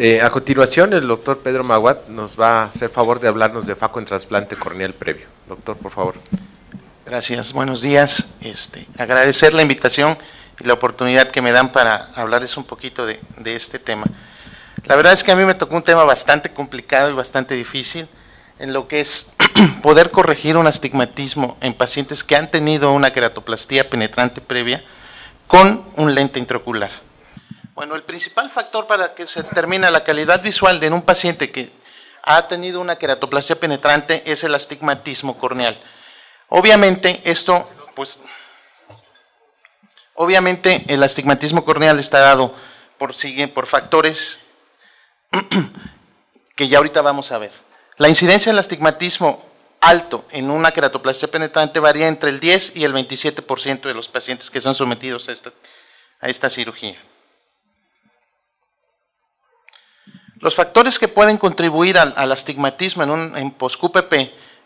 Eh, a continuación, el doctor Pedro Maguat nos va a hacer favor de hablarnos de FACO en trasplante corneal previo. Doctor, por favor. Gracias, buenos días. Este, agradecer la invitación y la oportunidad que me dan para hablarles un poquito de, de este tema. La verdad es que a mí me tocó un tema bastante complicado y bastante difícil en lo que es poder corregir un astigmatismo en pacientes que han tenido una queratoplastía penetrante previa con un lente intraocular. Bueno, el principal factor para que se termine la calidad visual de un paciente que ha tenido una queratoplastia penetrante es el astigmatismo corneal. Obviamente, esto, pues, obviamente el astigmatismo corneal está dado por, por factores que ya ahorita vamos a ver. La incidencia del astigmatismo alto en una queratoplastia penetrante varía entre el 10 y el 27% de los pacientes que son sometidos a a esta cirugía. Los factores que pueden contribuir al, astigmatismo en, un, post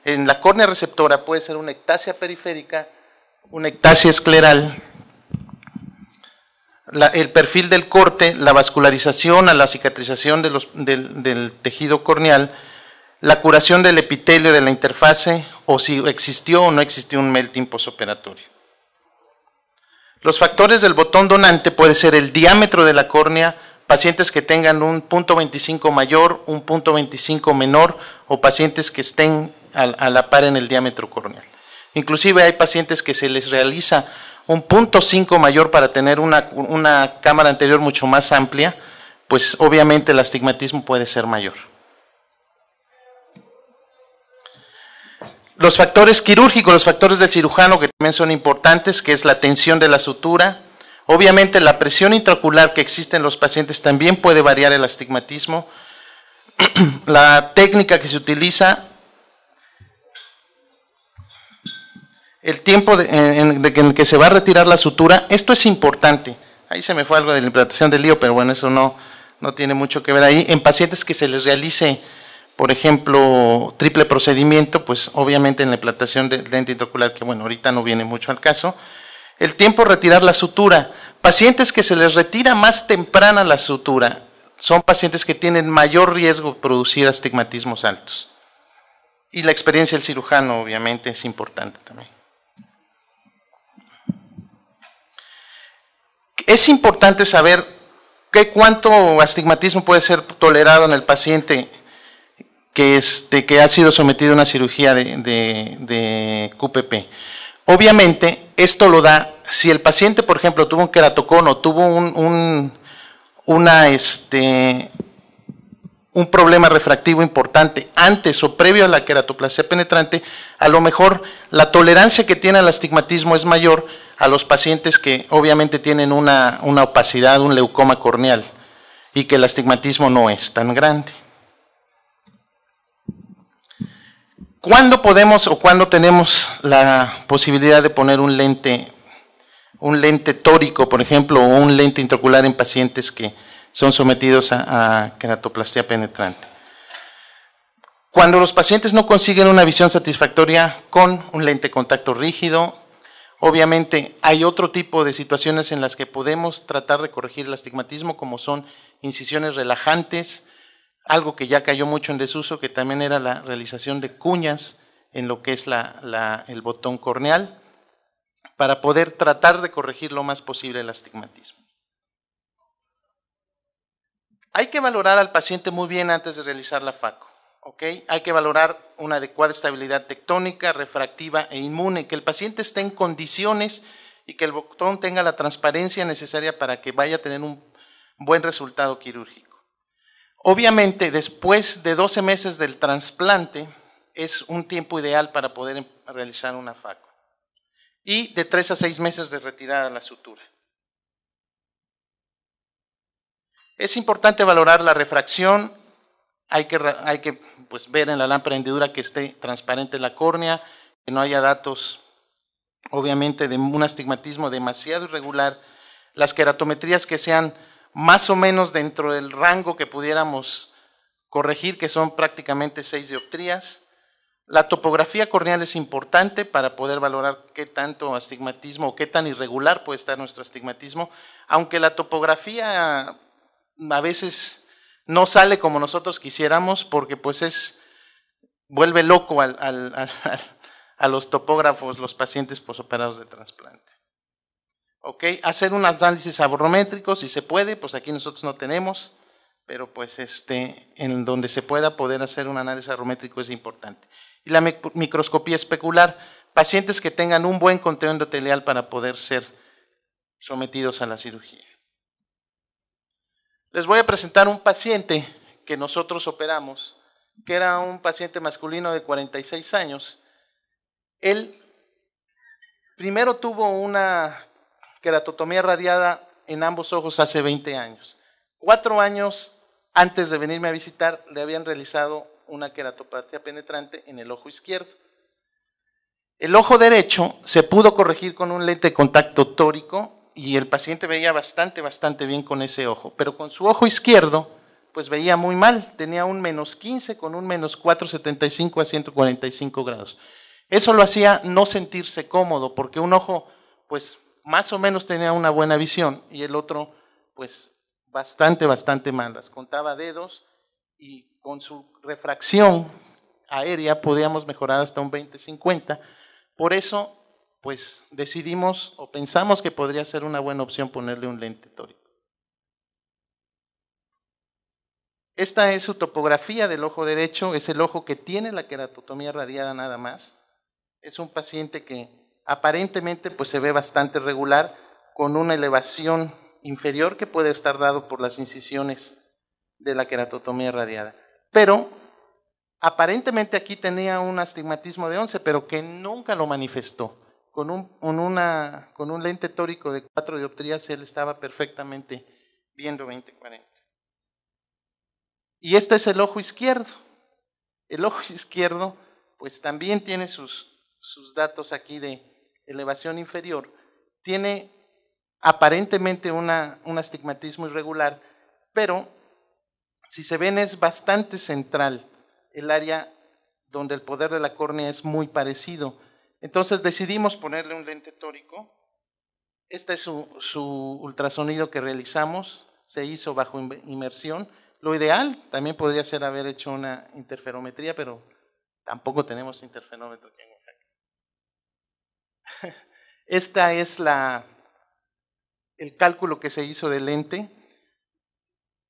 en la córnea receptora puede ser una ectasia periférica, una ectasia escleral, el perfil del corte, la vascularización a la cicatrización del, tejido corneal, la curación del epitelio de la interfase o si existió o no existió un melting postoperatorio. Los factores del botón donante puede ser el diámetro de la córnea, pacientes que tengan un punto 25 mayor, un punto 25 menor o pacientes que estén a, la par en el diámetro corneal. Inclusive hay pacientes que se les realiza un punto 5 mayor para tener una, cámara anterior mucho más amplia, pues obviamente el astigmatismo puede ser mayor. Los factores quirúrgicos, los factores del cirujano que también son importantes, que es la tensión de la sutura, Obviamente la presión intraocular que existe en los pacientes también puede variar el astigmatismo. la técnica que se utiliza, el tiempo en, el que se va a retirar la sutura, esto es importante. Ahí se me fue algo de la implantación del lío, pero bueno, eso no, no tiene mucho que ver ahí. En pacientes que se les realice, por ejemplo, triple procedimiento, pues obviamente en la implantación del lente intraocular, que bueno, ahorita no viene mucho al caso, el tiempo retirar la sutura. Pacientes que se les retira más temprana la sutura son pacientes que tienen mayor riesgo de producir astigmatismos altos. Y la experiencia del cirujano, obviamente, es importante también. Es importante saber qué cuánto astigmatismo puede ser tolerado en el paciente que, este, ha sido sometido a una cirugía de, de QPP. Obviamente, esto lo da si el paciente, por ejemplo, tuvo un queratocono, tuvo un, este, un problema refractivo importante antes o previo a la queratoplasia penetrante, a lo mejor la tolerancia que tiene al astigmatismo es mayor a los pacientes que obviamente tienen una, una opacidad, un leucoma corneal y que el astigmatismo no es tan grande. ¿Cuándo podemos o cuándo tenemos la posibilidad de poner un lente un lente tórico, por ejemplo, o un lente intraocular en pacientes que son sometidos a, a penetrante. Cuando los pacientes no consiguen una visión satisfactoria con un lente contacto rígido, obviamente hay otro tipo de situaciones en las que podemos tratar de corregir el astigmatismo, como son incisiones relajantes, algo que ya cayó mucho en desuso, que también era la realización de cuñas en lo que es el botón corneal para poder tratar de corregir lo más posible el astigmatismo. Hay que valorar al paciente muy bien antes de realizar la FACO. Hay que valorar una adecuada estabilidad tectónica, refractiva e inmune, que el paciente esté en condiciones y que el botón tenga la transparencia necesaria para que vaya a tener un buen resultado quirúrgico. Obviamente, después de 12 meses del trasplante, es un tiempo ideal para poder em, realizar una FACO y de tres a seis meses de retirada la sutura. Es importante valorar la refracción, hay que, hay que pues, ver en la lámpara de hendidura que esté transparente la córnea, que no haya datos, obviamente, de un astigmatismo demasiado irregular, las queratometrías que sean más o menos dentro del rango que pudiéramos corregir, que son prácticamente seis dioptrías, la topografía corneal es importante para poder valorar qué tanto astigmatismo o qué tan irregular puede estar nuestro astigmatismo, aunque la topografía a veces no sale como nosotros quisiéramos porque pues es, vuelve loco a los topógrafos, los pacientes posoperados de trasplante. ¿Ok? Hacer un análisis abrométrico, si se puede, pues aquí nosotros no tenemos, pero pues este, en donde se pueda poder hacer un análisis abrométrico es importante y la microscopía especular, pacientes que tengan un buen conteo endotelial para poder ser sometidos a la cirugía. Les voy a presentar un paciente que nosotros operamos, que era un paciente masculino de 46 años. Él primero tuvo una queratotomía radiada en ambos ojos hace 20 años. Cuatro años antes de venirme a visitar le habían realizado una queratopatía penetrante en el ojo izquierdo. El ojo derecho se pudo corregir con un lente de contacto tórico y el paciente veía bastante, bastante bien con ese ojo, pero con su ojo izquierdo pues veía muy mal, tenía un menos 15 con un menos 475 a 145 grados. Eso lo hacía no sentirse cómodo porque un ojo pues más o menos tenía una buena visión y el otro pues bastante, bastante malas. Contaba dedos y con su refracción aérea podíamos mejorar hasta un 20-50. Por eso, pues decidimos o pensamos que podría ser una buena opción ponerle un lente tórico. Esta es su topografía del ojo derecho, es el ojo que tiene la queratotomía radiada nada más. Es un paciente que aparentemente pues se ve bastante regular con una elevación inferior que puede estar dado por las incisiones de la queratotomía irradiada. Pero aparentemente aquí tenía un astigmatismo de 11, pero que nunca lo manifestó. Con un, una, con un lente tórico de 4 dioptrías él estaba perfectamente viendo 20-40. Y este es el ojo izquierdo. El ojo izquierdo pues también tiene sus, sus datos aquí de elevación inferior. Tiene aparentemente una, un astigmatismo irregular, pero si se ven, es bastante central el área donde el poder de la córnea es muy parecido. Entonces decidimos ponerle un lente tórico. Este es su, ultrasonido que realizamos, se hizo bajo inmersión. Lo ideal también podría ser haber hecho una interferometría, pero tampoco tenemos interferómetro aquí en Oaxaca. Esta es la, el cálculo que se hizo del lente.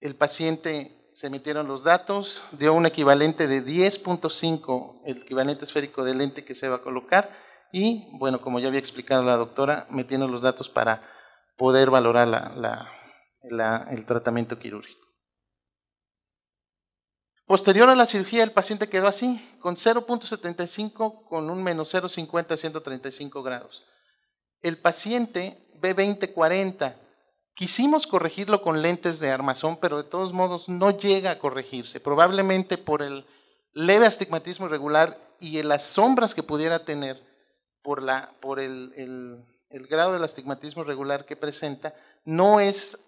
El paciente se emitieron los datos, dio un equivalente de 10.5, el equivalente esférico del lente que se va a colocar, y bueno, como ya había explicado la doctora, metiendo los datos para poder valorar la, el tratamiento quirúrgico. Posterior a la cirugía, el paciente quedó así, con 0.75 con un menos 0.50 a 135 grados. El paciente B2040 Quisimos corregirlo con lentes de armazón, pero de todos modos no llega a corregirse, probablemente por el leve astigmatismo irregular y las sombras que pudiera tener por, la, por el, grado del astigmatismo irregular que presenta, no es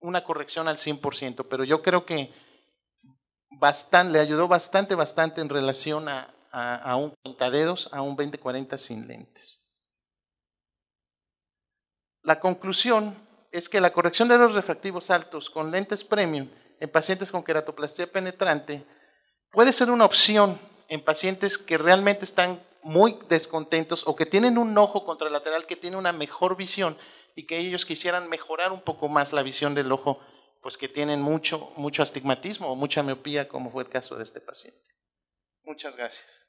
una corrección al 100%, pero yo creo que bastante, le ayudó bastante, bastante en relación a, a, un dedos, a un 20-40 sin lentes. La conclusión es que la corrección de los refractivos altos con lentes premium en pacientes con queratoplastia penetrante puede ser una opción en pacientes que realmente están muy descontentos o que tienen un ojo contralateral que tiene una mejor visión y que ellos quisieran mejorar un poco más la visión del ojo, pues que tienen mucho, mucho astigmatismo o mucha miopía, como fue el caso de este paciente. Muchas gracias.